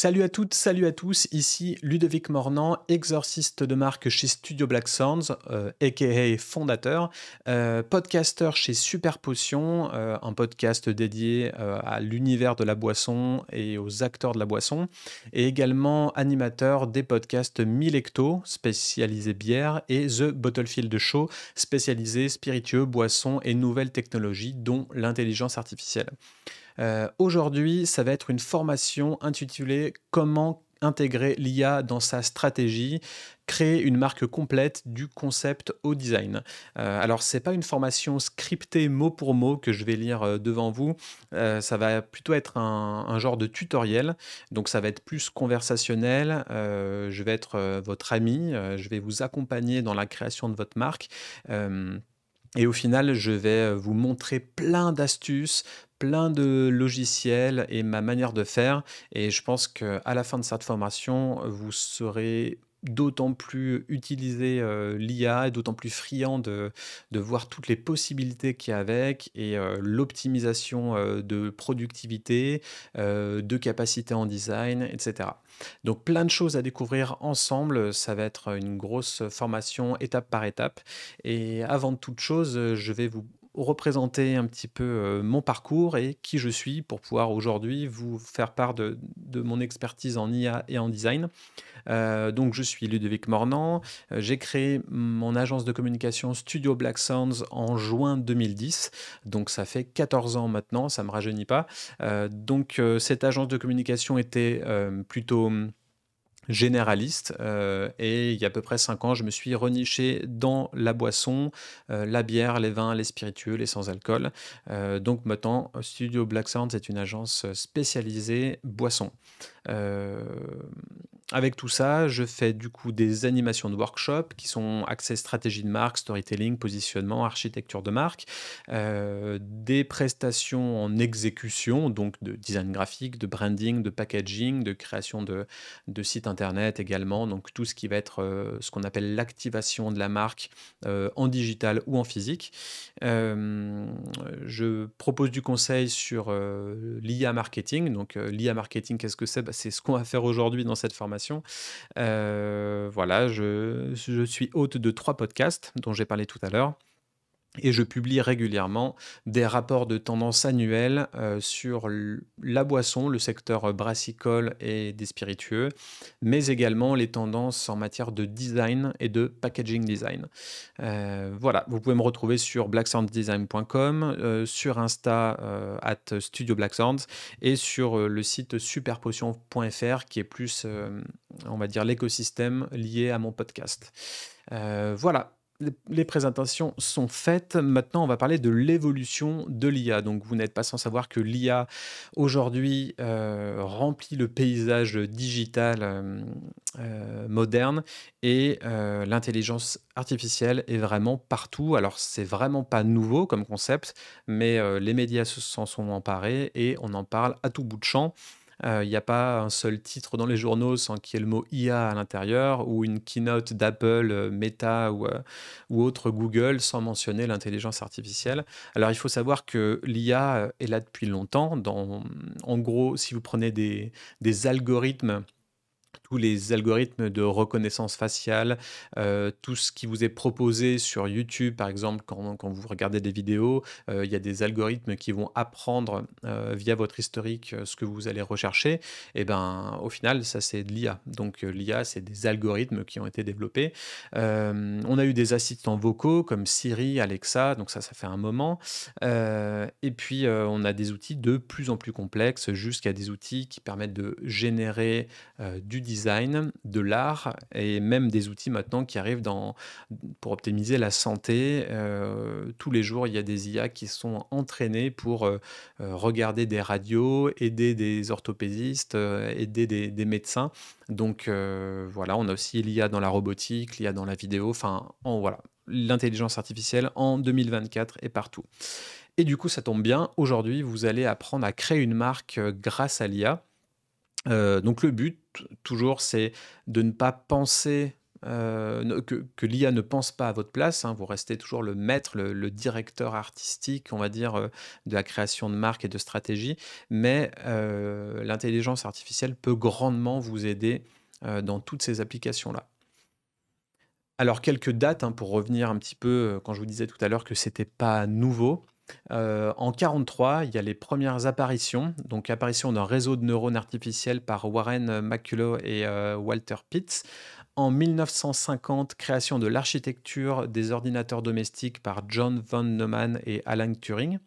Salut à toutes, salut à tous, ici Ludovic Mornan, exorciste de marque chez Studio Black Sounds, aka euh, fondateur, euh, podcasteur chez Super Potion, euh, un podcast dédié à l'univers de la boisson et aux acteurs de la boisson, et également animateur des podcasts Milecto, spécialisé bière, et The Bottlefield Show, spécialisé spiritueux, boissons et nouvelles technologies, dont l'intelligence artificielle. Euh, aujourd'hui, ça va être une formation intitulée Comment intégrer l'IA dans sa stratégie, créer une marque complète du concept au design. Alors, euh, alors c'est pas une formation scriptée mot pour mot que je vais lire euh, devant vous, ça va plutôt être un, genre de tutoriel, donc ça va être plus conversationnel, je vais être votre ami, je vais vous accompagner dans la création de votre marque. Et au final, je vais euh, vous montrer plein d'astuces, plein de logiciels et ma manière de faire. Et je pense qu'à la fin de cette formation, vous serez d'autant plus utiliser euh, l'IA et d'autant plus friand de, voir toutes les possibilités qu'il y a avec et euh, l'optimisation euh, de productivité, de capacité en design, etc. Donc plein de choses à découvrir ensemble, ça va être une grosse formation étape par étape. Et avant toute chose, je vais vous représenter un petit peu euh, mon parcours et qui je suis pour pouvoir aujourd'hui vous faire part de, mon expertise en IA et en design. Euh, donc je suis Ludovic Mornan, euh, j'ai créé mon agence de communication Studio Black Sounds en juin 2010, donc ça fait 14 ans maintenant, ça ne me rajeunit pas. donc cette agence de communication était plutôt généraliste. Euh, et il y a à peu près cinq ans, je me suis reniché dans la boisson, euh, la bière, les vins, les spiritueux, les sans-alcool. Euh, donc maintenant, Studio Black Sound, c'est une agence spécialisée boisson avec tout ça, je fais du coup des animations de workshop qui sont accès stratégie de marque, storytelling, positionnement, architecture de marque, euh, des prestations en exécution, donc de design graphique, de branding, de packaging, de création de, de sites internet également, donc tout ce qui va être euh, ce qu'on appelle l'activation de la marque euh, en digital ou en physique. je propose du conseil sur l'IA marketing, donc l'IA marketing, qu'est-ce que c'est bah, C'est ce qu'on va faire aujourd'hui dans cette formation euh, voilà, je suis hôte de trois podcasts dont j'ai parlé tout à l'heure et je publie régulièrement des rapports de tendance annuels euh, sur la boisson, le secteur euh, brassicole et des spiritueux, mais également les tendances en matière de design et de packaging design. Euh, voilà, vous pouvez me retrouver sur blacksanddesign.com, sur Insta at Studio et sur le site superpotion.fr qui est plus, on va dire, l'écosystème lié à mon podcast. voilà, les présentations sont faites. Maintenant, on va parler de l'évolution de l'IA. Donc, vous n'êtes pas sans savoir que l'IA aujourd'hui euh, remplit le paysage digital euh, euh, moderne et l'intelligence artificielle est vraiment partout. Alors, c'est vraiment pas nouveau comme concept, mais les médias s'en sont emparés et on en parle à tout bout de champ. Il euh, n'y a pas un seul titre dans les journaux sans qu'il y ait le mot IA à l'intérieur ou une keynote d'Apple, euh, Meta euh, ou, autre Google sans mentionner l'intelligence artificielle. Alors il faut savoir que l'IA est là depuis longtemps. en gros, si vous prenez des algorithmes tous les algorithmes de reconnaissance faciale, euh, tout ce qui vous est proposé sur YouTube, par exemple, quand, vous regardez des vidéos, euh, il y a des algorithmes qui vont apprendre euh, via votre historique ce que vous allez rechercher. Et eh ben, au final, ça c'est de l'IA. Donc l'IA, c'est des algorithmes qui ont été développés. on a eu des assistants vocaux comme Siri, Alexa, donc ça, ça fait un moment. et puis on a des outils de plus en plus complexes jusqu'à des outils qui permettent de générer du design design, de l'art et même des outils maintenant qui arrivent dans, pour optimiser la santé. Euh, tous les jours, il y a des IA qui sont entraînés pour euh, euh, regarder des radios, aider des orthopédistes, aider des, médecins. Donc voilà, on a aussi l'IA dans la robotique, l'IA dans la vidéo, enfin voilà, l'intelligence artificielle en 2024 et partout. Et du coup, ça tombe bien, aujourd'hui, vous allez apprendre à créer une marque grâce à l'IA. Euh, donc le but, toujours, c'est de ne pas penser, euh, que, l'IA ne pense pas à votre place. Hein. vous restez toujours le maître, le, directeur artistique, on va dire, euh, de la création de marques et de stratégie. Mais l'intelligence artificielle peut grandement vous aider dans toutes ces applications-là. Alors quelques dates, hein, pour revenir un petit peu, quand je vous disais tout à l'heure que c'était pas nouveau. Euh, en 43, il y a les premières apparitions, donc apparition d'un réseau de neurones artificiels par Warren McCullough et euh, Walter Pitts. En 1950, création de l'architecture des ordinateurs domestiques par John von Neumann et Alan Turing.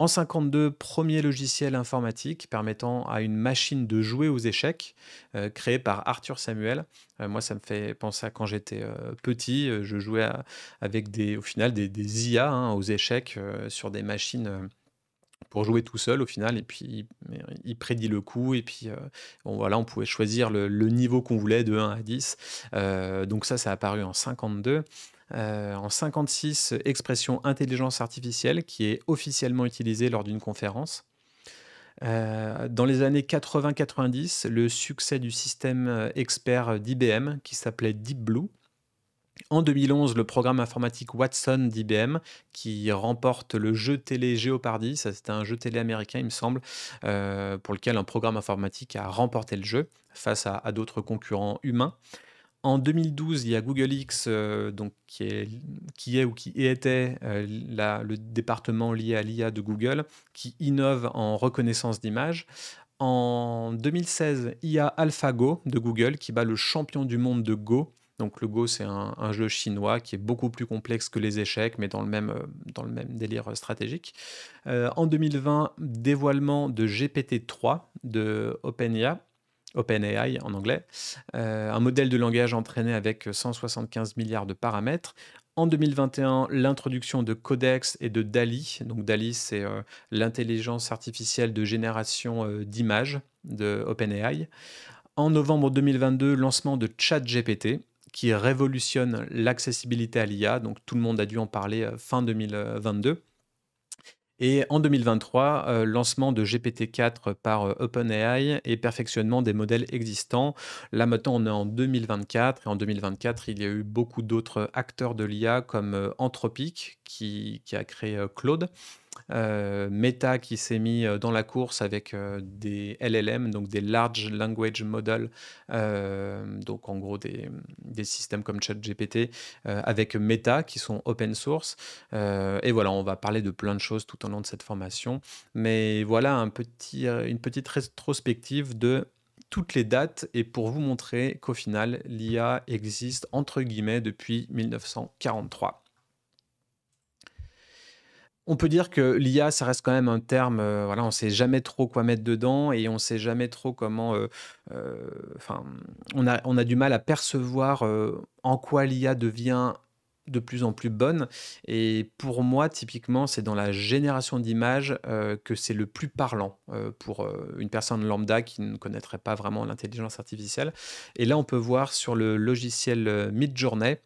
En 52, premier logiciel informatique permettant à une machine de jouer aux échecs, euh, créé par Arthur Samuel. Euh, moi, ça me fait penser à quand j'étais euh, petit, je jouais avec des, au final des, IA hein, aux échecs sur des machines pour jouer tout seul au final. Et puis, euh, il prédit le coup. Et puis, euh, bon, voilà, on pouvait choisir le, niveau qu'on voulait de 1 à 10. Euh, donc, ça, ça a apparu en 52. en 56 expression intelligence artificielle qui est officiellement utilisée lors d'une conférence. dans les années 80-90, le succès du système expert d'IBM qui s'appelait Deep Blue en 2011, le programme informatique Watson d'IBM, qui remporte le jeu télé Geopardy, ça c'était un jeu télé américain il me semble, euh, pour lequel un programme informatique a remporté le jeu face à, d'autres concurrents humains. En 2012, il y a Google X, euh, donc, qui, est, ou qui était euh, le département lié à l'IA de Google, qui innove en reconnaissance d'images. En 2016, il y a AlphaGo de Google qui bat le champion du monde de Go donc le Go, c'est un, jeu chinois qui est beaucoup plus complexe que les échecs, mais dans le même, euh, dans le même délire euh, stratégique. Euh, en 2020, dévoilement de GPT-3 de OpenAI en anglais, un modèle de langage entraîné avec 175 milliards de paramètres, en 2021, l'introduction de Codex et de DALI. Donc DALI, c'est l'intelligence artificielle de génération d'images de OpenAI. En novembre 2022, lancement de ChatGPT qui révolutionne l'accessibilité à l'IA. Donc tout le monde a dû en parler euh, fin 2022. Et en 2023, euh, lancement de GPT-4 par euh, OpenAI et perfectionnement des modèles existants. Là maintenant, on est en 2024 et en 2024, il y a eu beaucoup d'autres acteurs de l'IA comme Anthropic qui, qui, a créé Claude. Euh, Meta qui s'est mis euh, dans la course avec euh, des LLM, donc des Large Language Models, donc en gros des, systèmes comme ChatGPT, avec Meta qui sont open source. et voilà, on va parler de plein de choses tout au long de cette formation. Mais voilà une petite rétrospective de toutes les dates et pour vous montrer qu'au final, l'IA existe entre guillemets depuis 1943 on peut dire que l'IA, ça reste quand même un terme, euh, voilà, on ne sait jamais trop quoi mettre dedans et on sait jamais trop comment... Euh, euh, enfin, on, a, on a du mal à percevoir en quoi l'IA devient de plus en plus bonne. Et pour moi, typiquement, c'est dans la génération d'images que c'est le plus parlant pour une personne lambda qui ne connaîtrait pas vraiment l'intelligence artificielle. Et là, on peut voir sur le logiciel Midjourney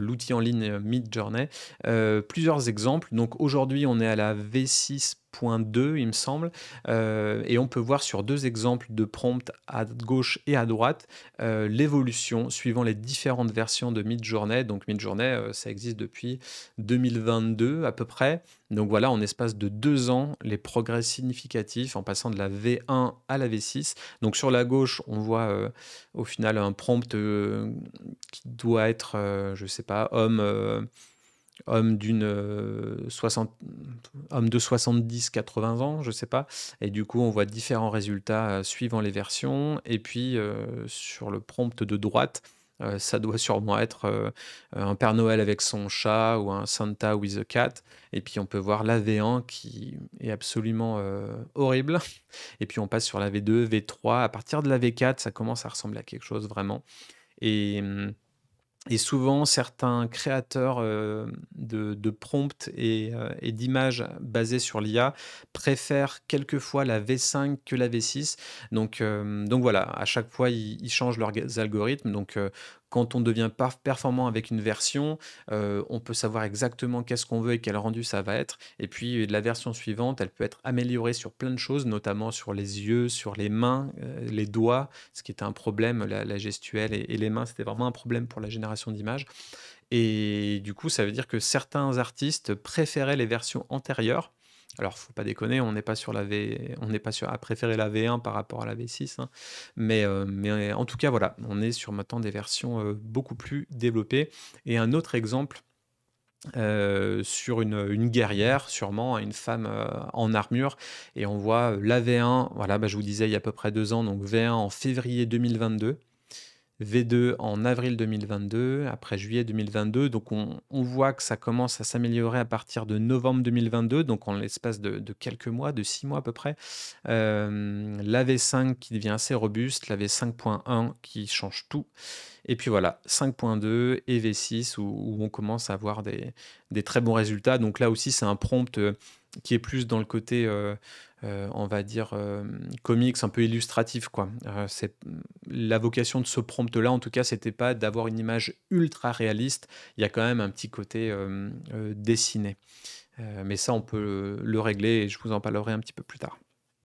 l'outil en ligne euh, Midjourney. Euh, plusieurs exemples. Donc aujourd'hui, on est à la V6 2, il me semble. Euh, et on peut voir sur deux exemples de prompt à gauche et à droite euh, l'évolution suivant les différentes versions de Midjourney. Donc Midjourney, journée euh, ça existe depuis 2022 à peu près. Donc voilà, en espace de deux ans, les progrès significatifs en passant de la V1 à la V6. Donc sur la gauche, on voit au final un prompt qui doit être, je sais pas, homme homme d'une 60, homme de 70-80 ans, je sais pas. Et du coup, on voit différents résultats euh, suivant les versions. Et puis, euh, sur le prompt de droite, euh, ça doit sûrement être un Père Noël avec son chat ou un Santa with a cat. Et puis on peut voir la V1 qui est absolument horrible. Et puis on passe sur la V2, V3. À partir de la V4, ça commence à ressembler à quelque chose vraiment. Et hum, et souvent, certains créateurs euh, de, prompts euh, et, d'images basées sur l'IA préfèrent quelquefois la V5 que la V6. Donc, euh, donc voilà, à chaque fois, ils, ils changent leurs algorithmes. Donc quand on devient performant avec une version, euh, on peut savoir exactement qu'est-ce qu'on veut et quel rendu ça va être. Et puis euh, la version suivante, elle peut être améliorée sur plein de choses, notamment sur les yeux, sur les mains, euh, les doigts, ce qui était un problème, la, gestuelle et les mains, c'était vraiment un problème pour la génération d'images. Et du coup, ça veut dire que certains artistes préféraient les versions antérieures alors, faut pas déconner, on n'est pas sur la V, on n'est pas sur à préférer la V1 par rapport à la V6, hein. mais, euh, mais en tout cas voilà, on est sur maintenant des versions euh, beaucoup plus développées. Et un autre exemple euh, sur une, guerrière, sûrement, hein, une femme en armure. Et on voit la V1, voilà, bah, je vous disais il y a à peu près deux ans, donc V1 en février 2022. V2 en avril 2022, après juillet 2022. Donc on, voit que ça commence à s'améliorer à partir de novembre 2022, donc en l'espace de, quelques mois, de six mois à peu près. Euh, la V5 qui devient assez robuste, la V5.1 qui change tout. Et puis voilà, 5.2 et V6 où, on commence à avoir des, très bons résultats. Donc là aussi, c'est un prompt euh, qui est plus dans le côté euh, euh, on va dire, euh, comics un peu illustratif. Quoi. Euh, c'est, la vocation de ce prompt-là, en tout cas, c'était pas d'avoir une image ultra réaliste. Il y a quand même un petit côté dessiné. mais ça, on peut le régler et je vous en parlerai un petit peu plus tard.